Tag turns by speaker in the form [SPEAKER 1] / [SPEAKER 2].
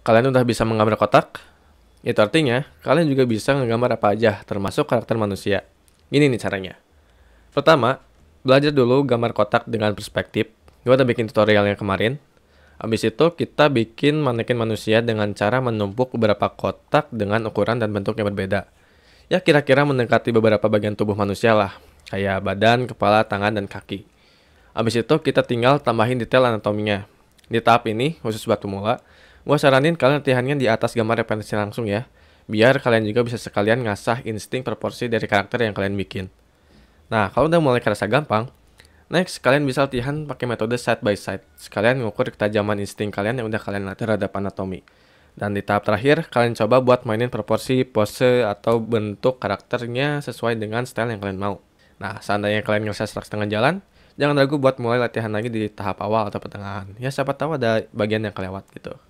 [SPEAKER 1] Kalian udah bisa menggambar kotak? Itu artinya, kalian juga bisa menggambar apa aja, termasuk karakter manusia. Gini nih caranya. Pertama, belajar dulu gambar kotak dengan perspektif. Gue udah bikin tutorialnya kemarin. Abis itu kita bikin manekin manusia dengan cara menumpuk beberapa kotak dengan ukuran dan bentuk yang berbeda. Ya kira-kira mendekati beberapa bagian tubuh manusia lah, kayak badan, kepala, tangan, dan kaki. Abis itu kita tinggal tambahin detail anatominya. Di tahap ini, khusus buat pemula, Gue saranin kalian latihannya di atas gambar referensi langsung ya, biar kalian juga bisa sekalian ngasah insting proporsi dari karakter yang kalian bikin. Nah, kalau udah mulai kerasa gampang, next kalian bisa latihan pakai metode side by side. Sekalian ngukur ketajaman insting kalian yang udah kalian latih terhadap anatomi. Dan di tahap terakhir, kalian coba buat mainin proporsi, pose, atau bentuk karakternya sesuai dengan style yang kalian mau. Nah, seandainya kalian ngerasa serak setengah jalan, jangan ragu buat mulai latihan lagi di tahap awal atau pertengahan. Ya, siapa tahu ada bagian yang kelewat gitu.